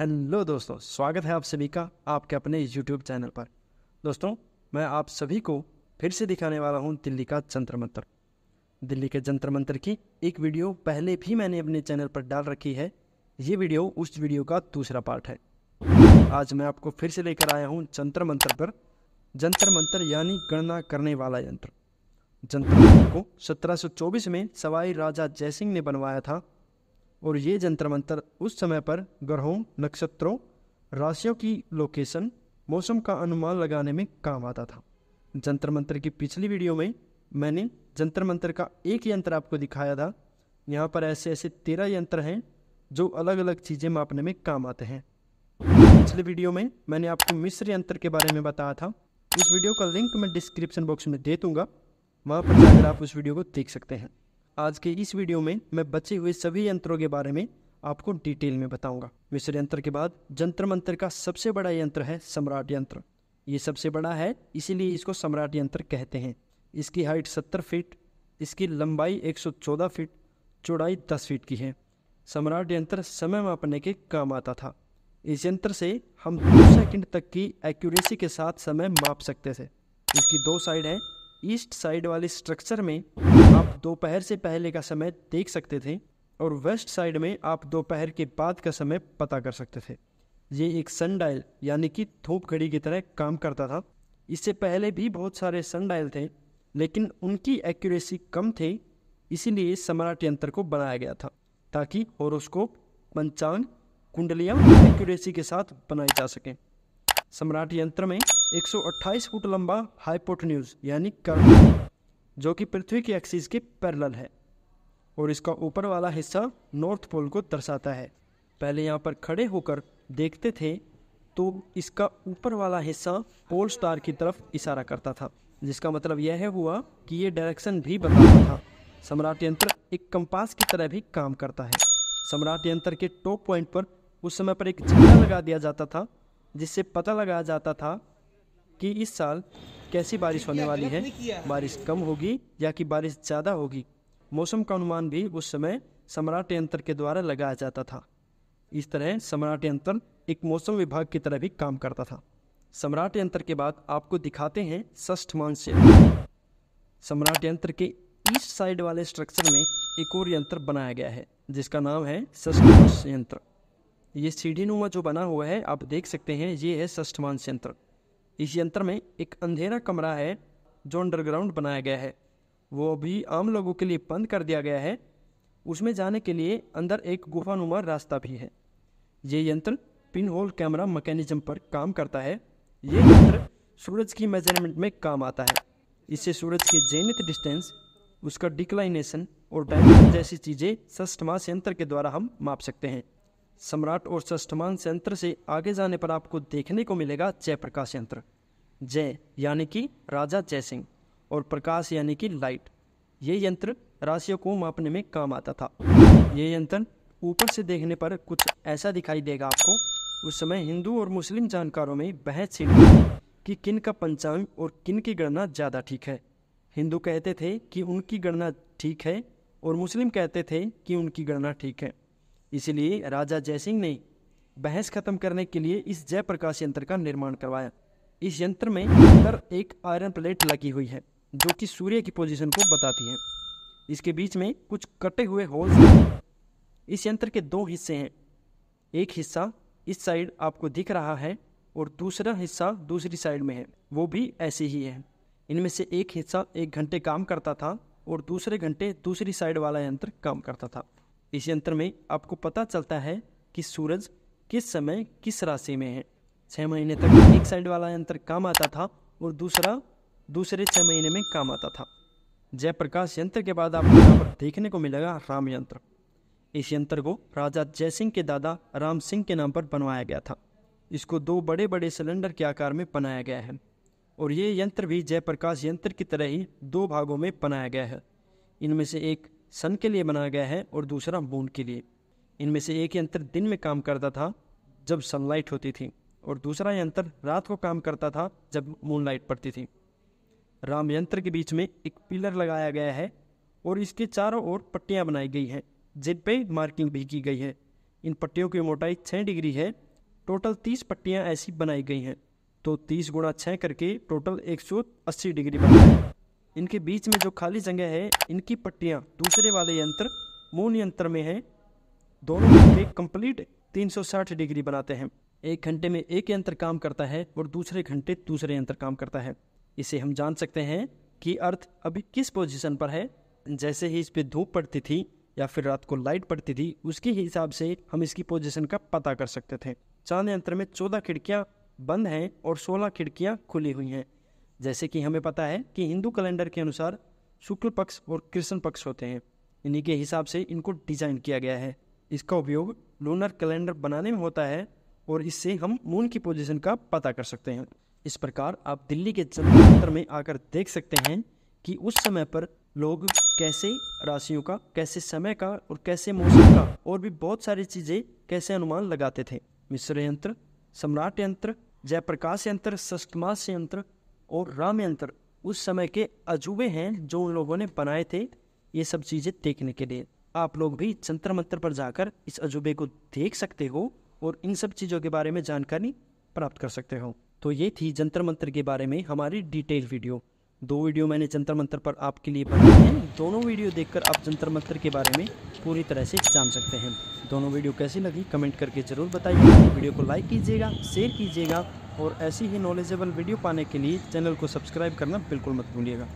hello दोस्तों स्वागत है आप सभी का आपके अपने यूट्यूब चैनल पर दोस्तों मैं आप सभी को फिर से दिखाने वाला हूँ दिल्ली का जंतर मंत्र दिल्ली के जंतर मंत्र की एक वीडियो पहले भी मैंने अपने चैनल पर डाल रखी है ये वीडियो उस वीडियो का दूसरा पार्ट है आज मैं आपको फिर से लेकर आया हूँ जंतर मंत्र पर जंतर मंत्र यानी गणना करने वाला यंत्र जंतर मंत्र को सत्रह में सवाई राजा जयसिंह ने बनवाया था और ये जंतर मंतर उस समय पर ग्रहों नक्षत्रों राशियों की लोकेशन मौसम का अनुमान लगाने में काम आता था जंतर मंत्र की पिछली वीडियो में मैंने जंतर मंत्र का एक यंत्र आपको दिखाया था यहाँ पर ऐसे ऐसे तेरह यंत्र हैं जो अलग अलग चीज़ें मापने में काम आते हैं पिछले वीडियो में मैंने आपको मिस्र यंत्र के बारे में बताया था इस वीडियो का लिंक मैं डिस्क्रिप्शन बॉक्स में दे दूंगा वहाँ पर जाकर आप उस वीडियो को देख सकते हैं आज के इस वीडियो में मैं बचे हुए सभी यंत्रों के बारे में आपको डिटेल में बताऊंगा मिश्र यंत्र के बाद जंतर मंत्र का सबसे बड़ा यंत्र है सम्राट यंत्र ये सबसे बड़ा है इसीलिए इसको सम्राट यंत्र कहते हैं इसकी हाइट सत्तर फीट इसकी लंबाई एक फीट चौड़ाई दस फीट की है सम्राट यंत्र समय मापने के काम आता था इस यंत्र से हम दो सेकंड तक की एक्यूरेसी के साथ समय माप सकते थे इसकी दो साइड हैं ईस्ट साइड वाले स्ट्रक्चर में आप दोपहर से पहले का समय देख सकते थे और वेस्ट साइड में आप दोपहर के बाद का समय पता कर सकते थे ये एक सन डायल यानी कि थोप घड़ी की तरह काम करता था इससे पहले भी बहुत सारे सन डायल थे लेकिन उनकी एक्यूरेसी कम थी इसीलिए सम्राट यंत्र को बनाया गया था ताकि होरोस्कोप पंचांग कुंडलियाँ एक्यूरेसी के साथ बनाई जा सकें सम्राट यंत्र में 128 फुट लंबा हाइपोटन्यूज यानी कर्ण जो कि पृथ्वी की एक्सिस के पैरेलल है और इसका ऊपर वाला हिस्सा नॉर्थ पोल को दर्शाता है पहले यहाँ पर खड़े होकर देखते थे तो इसका ऊपर वाला हिस्सा पोल स्टार की तरफ इशारा करता था जिसका मतलब यह हुआ कि ये डायरेक्शन भी बताता था सम्राट यंत्र एक कंपास की तरह भी काम करता है सम्राट यंत्र के टॉप पॉइंट पर उस समय पर एक झंडा लगा दिया जाता था जिससे पता लगाया जाता था कि इस साल कैसी बारिश होने वाली है बारिश कम होगी या कि बारिश ज़्यादा होगी मौसम का अनुमान भी उस समय सम्राट यंत्र के द्वारा लगाया जाता था इस तरह सम्राट यंत्र एक मौसम विभाग की तरह भी काम करता था सम्राट यंत्र के बाद आपको दिखाते हैं ष्ठ मानस्य सम्राट यंत्र के ईस्ट साइड वाले स्ट्रक्चर में एक और यंत्र बनाया गया है जिसका नाम है षष्ठ यंत्र ये सीढ़ी नुमा जो बना हुआ है आप देख सकते हैं ये है ष्ठ मानस्य यंत्र इस यंत्र में एक अंधेरा कमरा है जो अंडरग्राउंड बनाया गया है वो भी आम लोगों के लिए बंद कर दिया गया है उसमें जाने के लिए अंदर एक गुफानुमा रास्ता भी है ये यंत्र पिन होल कैमरा मैकेनिज्म पर काम करता है ये यंत्र सूरज की मेजरमेंट में काम आता है इससे सूरज के जेनित डिस्टेंस उसका डिक्लाइनेशन और डायमेंशन जैसी चीज़ें सस्टमास यंत्र के द्वारा हम माप सकते हैं सम्राट और सष्टमान यंत्र से आगे जाने पर आपको देखने को मिलेगा जयप्रकाश यंत्र जय यानी कि राजा जय सिंह और प्रकाश यानी कि लाइट ये यंत्र राशियों को मापने में काम आता था ये यंत्र ऊपर से देखने पर कुछ ऐसा दिखाई देगा आपको उस समय हिंदू और मुस्लिम जानकारों में बहस छिड़ी कि किन का पंचांग और किन की गणना ज़्यादा ठीक है हिंदू कहते थे कि उनकी गणना ठीक है और मुस्लिम कहते थे कि उनकी गणना ठीक है इसलिए राजा जयसिंह ने बहस खत्म करने के लिए इस जयप्रकाश यंत्र का निर्माण करवाया इस यंत्र में अंदर एक आयरन प्लेट लगी हुई है जो कि सूर्य की पोजीशन को बताती है इसके बीच में कुछ कटे हुए होल्स हैं इस यंत्र के दो हिस्से हैं एक हिस्सा इस साइड आपको दिख रहा है और दूसरा हिस्सा दूसरी साइड में है वो भी ऐसे ही है इनमें से एक हिस्सा एक घंटे काम करता था और दूसरे घंटे दूसरी साइड वाला यंत्र काम करता था इस यंत्र में आपको पता चलता है कि सूरज किस समय किस राशि में है छः महीने तक एक साइड वाला यंत्र काम आता था और दूसरा दूसरे छः महीने में काम आता था जयप्रकाश यंत्र के बाद आपको यहाँ पर देखने को मिलेगा राम यंत्र इस यंत्र को राजा जय सिंह के दादा राम सिंह के नाम पर बनवाया गया था इसको दो बड़े बड़े सिलेंडर के आकार में बनाया गया है और ये यंत्र भी जयप्रकाश यंत्र की तरह ही दो भागों में बनाया गया है इनमें से एक सन के लिए बनाया गया है और दूसरा मून के लिए इनमें से एक यंत्र दिन में काम करता था जब सनलाइट होती थी और दूसरा यंत्र रात को काम करता था जब मूनलाइट पड़ती थी राम यंत्र के बीच में एक पिलर लगाया गया है और इसके चारों ओर पट्टियाँ बनाई गई हैं जिन पर मार्किंग भी की गई है इन पट्टियों की मोटाई छः डिग्री है टोटल तीस पट्टियाँ ऐसी बनाई गई हैं तो तीस गुणा छः करके टोटल एक सौ अस्सी डिग्री बनाई इनके बीच में जो खाली जगह है इनकी पट्टियाँ दूसरे वाले यंत्र मूल यंत्र में है दोनों एक कंप्लीट 360 डिग्री बनाते हैं एक घंटे में एक यंत्र काम करता है और दूसरे घंटे दूसरे यंत्र काम करता है इसे हम जान सकते हैं कि अर्थ अभी किस पोजिशन पर है जैसे ही इस पर धूप पड़ती थी या फिर रात को लाइट पड़ती थी उसके हिसाब से हम इसकी पोजिशन का पता कर सकते थे चांद यंत्र में चौदह खिड़कियाँ बंद हैं और सोलह खिड़कियाँ खुली हुई हैं जैसे कि हमें पता है कि हिंदू कैलेंडर के अनुसार शुक्ल पक्ष और कृष्ण पक्ष होते हैं इन्हीं के हिसाब से इनको डिज़ाइन किया गया है इसका उपयोग लूनर कैलेंडर बनाने में होता है और इससे हम मून की पोजीशन का पता कर सकते हैं इस प्रकार आप दिल्ली के चंद्र में आकर देख सकते हैं कि उस समय पर लोग कैसे राशियों का कैसे समय का और कैसे मौसम का और भी बहुत सारी चीज़ें कैसे अनुमान लगाते थे मिश्र यंत्र सम्राट यंत्र जयप्रकाश यंत्र षष्टमास यंत्र और राम यंत्र उस समय के अजूबे हैं जो उन लोगों ने बनाए थे ये सब चीज़ें देखने के लिए आप लोग भी जंतर मंत्र पर जाकर इस अजूबे को देख सकते हो और इन सब चीज़ों के बारे में जानकारी प्राप्त कर सकते हो तो ये थी जंतर मंत्र के बारे में हमारी डिटेल वीडियो दो वीडियो मैंने जंतर मंत्र पर आपके लिए बनाए हैं दोनों वीडियो देखकर आप जंतर मंत्र के बारे में पूरी तरह से जान सकते हैं दोनों वीडियो कैसी लगी कमेंट करके ज़रूर बताइए वीडियो को लाइक कीजिएगा शेयर कीजिएगा और ऐसी ही नॉलेजेबल वीडियो पाने के लिए चैनल को सब्सक्राइब करना बिल्कुल मत भूलिएगा